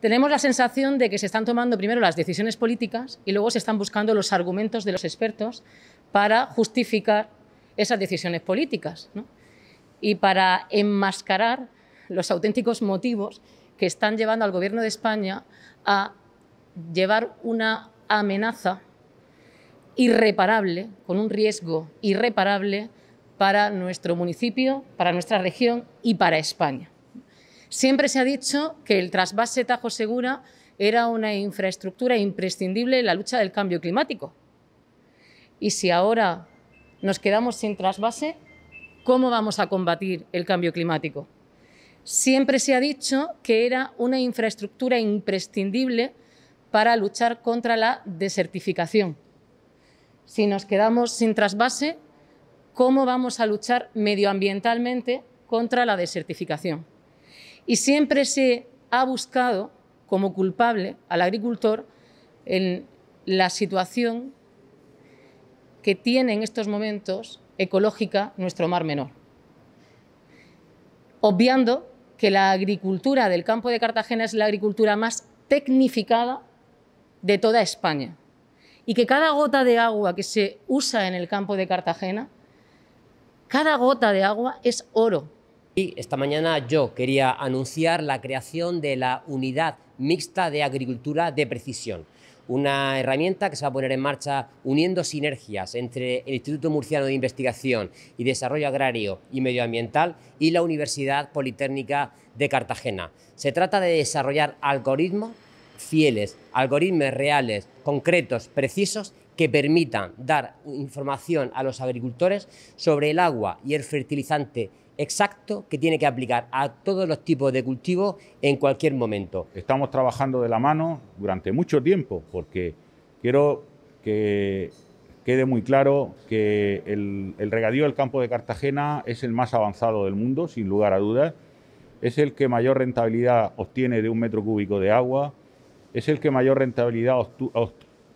tenemos la sensación de que se están tomando primero las decisiones políticas y luego se están buscando los argumentos de los expertos para justificar esas decisiones políticas y para enmascarar los auténticos motivos que están llevando al Gobierno de España a llevar una amenaza irreparable, con un riesgo irreparable para nuestro municipio, para nuestra región y para España. Siempre se ha dicho que el trasvase Tajo Segura era una infraestructura imprescindible en la lucha del cambio climático. Y si ahora nos quedamos sin trasvase, ¿cómo vamos a combatir el cambio climático? Siempre se ha dicho que era una infraestructura imprescindible para luchar contra la desertificación. Si nos quedamos sin trasvase, ¿cómo vamos a luchar medioambientalmente contra la desertificación? Y siempre se ha buscado como culpable al agricultor en la situación que tiene en estos momentos ecológica nuestro mar menor. Obviando que la agricultura del campo de Cartagena es la agricultura más tecnificada de toda España y que cada gota de agua que se usa en el campo de Cartagena, cada gota de agua es oro y esta mañana yo quería anunciar la creación de la Unidad Mixta de Agricultura de Precisión, una herramienta que se va a poner en marcha uniendo sinergias entre el Instituto Murciano de Investigación y Desarrollo Agrario y Medioambiental y la Universidad Politécnica de Cartagena. Se trata de desarrollar algoritmos fieles, algoritmos reales, concretos, precisos, que permitan dar información a los agricultores sobre el agua y el fertilizante exacto que tiene que aplicar a todos los tipos de cultivo... en cualquier momento. Estamos trabajando de la mano durante mucho tiempo porque quiero que quede muy claro que el, el, regadío del campo de Cartagena es el más avanzado del mundo, sin lugar a dudas. Es el que mayor rentabilidad obtiene de un metro cúbico de agua, es el que mayor rentabilidad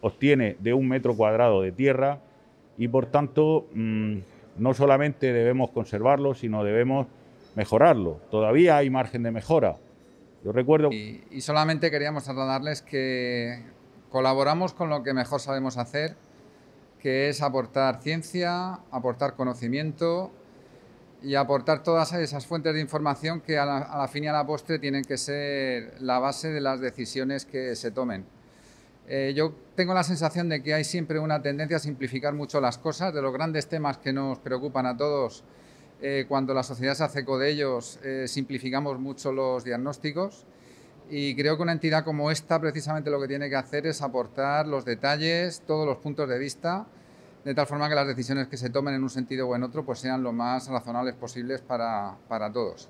obtiene de un metro cuadrado de tierra y por tanto mm, no solamente debemos conservarlo, sino debemos mejorarlo. Todavía hay margen de mejora. Yo recuerdo... Y, solamente queríamos trasladarles que colaboramos con lo que mejor sabemos hacer, que es aportar ciencia, aportar conocimiento y aportar todas esas fuentes de información que a la, fin y a la postre tienen que ser la base de las decisiones que se tomen. Eh, yo tengo la sensación de que hay siempre una tendencia a simplificar mucho las cosas, de los grandes temas que nos preocupan a todos. Eh, cuando la sociedad se hace eco de ellos, eh, simplificamos mucho los diagnósticos y creo que una entidad como esta precisamente lo que tiene que hacer es aportar los detalles, todos los puntos de vista de tal forma que las decisiones que se tomen en un sentido o en otro pues sean lo más razonables posibles para, para todos.